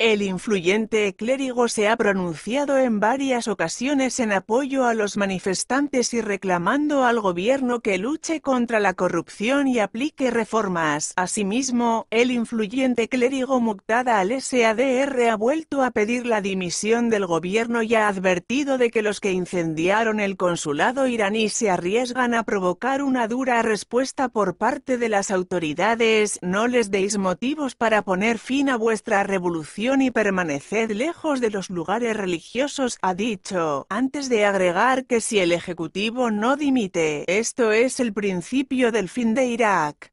El influyente clérigo se ha pronunciado en varias ocasiones en apoyo a los manifestantes y reclamando al gobierno que luche contra la corrupción y aplique reformas. Asimismo, el influyente clérigo Muqtada al-SADR ha vuelto a pedir la dimisión del gobierno y ha advertido de que los que incendiaron el consulado iraní se arriesgan a provocar una dura respuesta por parte de las autoridades. No les deis motivos para poner fin a vuestra revolución y permaneced lejos de los lugares religiosos, ha dicho, antes de agregar que si el Ejecutivo no dimite, esto es el principio del fin de Irak.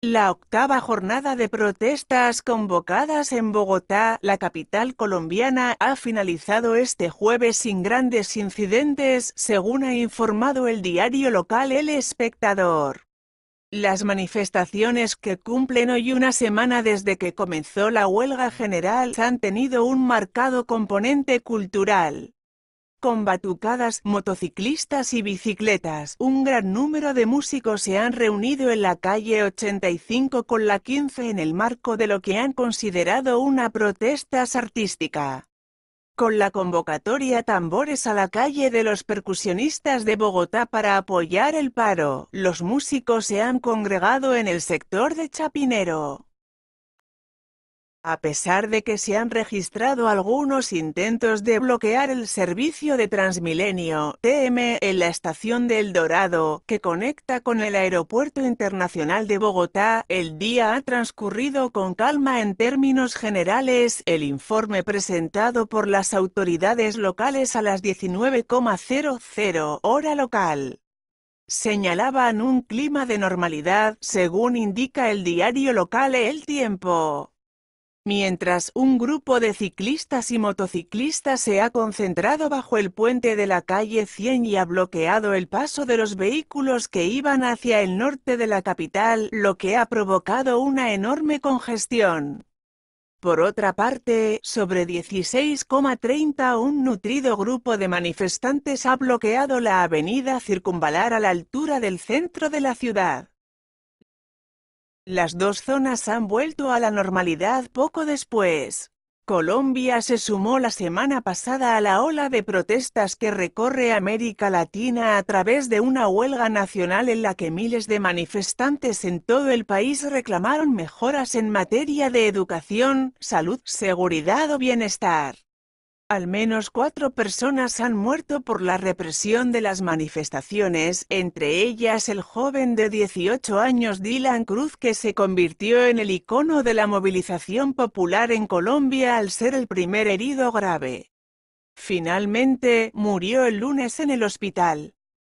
La octava jornada de protestas convocadas en Bogotá, la capital colombiana, ha finalizado este jueves sin grandes incidentes, según ha informado el diario local El Espectador. Las manifestaciones que cumplen hoy una semana desde que comenzó la huelga general han tenido un marcado componente cultural. Con batucadas, motociclistas y bicicletas, un gran número de músicos se han reunido en la calle 85 con la 15 en el marco de lo que han considerado una protesta artística con la convocatoria Tambores a la calle de los percusionistas de Bogotá para apoyar el paro, los músicos se han congregado en el sector de Chapinero. A pesar de que se han registrado algunos intentos de bloquear el servicio de Transmilenio TM en la estación del El Dorado, que conecta con el Aeropuerto Internacional de Bogotá, el día ha transcurrido con calma en términos generales. El informe presentado por las autoridades locales a las 19.00 hora local señalaban un clima de normalidad, según indica el diario local El Tiempo mientras un grupo de ciclistas y motociclistas se ha concentrado bajo el puente de la calle 100 y ha bloqueado el paso de los vehículos que iban hacia el norte de la capital, lo que ha provocado una enorme congestión. Por otra parte, sobre 16,30 un nutrido grupo de manifestantes ha bloqueado la avenida circunvalar a la altura del centro de la ciudad. Las dos zonas han vuelto a la normalidad poco después. Colombia se sumó la semana pasada a la ola de protestas que recorre América Latina a través de una huelga nacional en la que miles de manifestantes en todo el país reclamaron mejoras en materia de educación, salud, seguridad o bienestar. Al menos cuatro personas han muerto por la represión de las manifestaciones, entre ellas el joven de 18 años Dylan Cruz que se convirtió en el icono de la movilización popular en Colombia al ser el primer herido grave. Finalmente, murió el lunes en el hospital.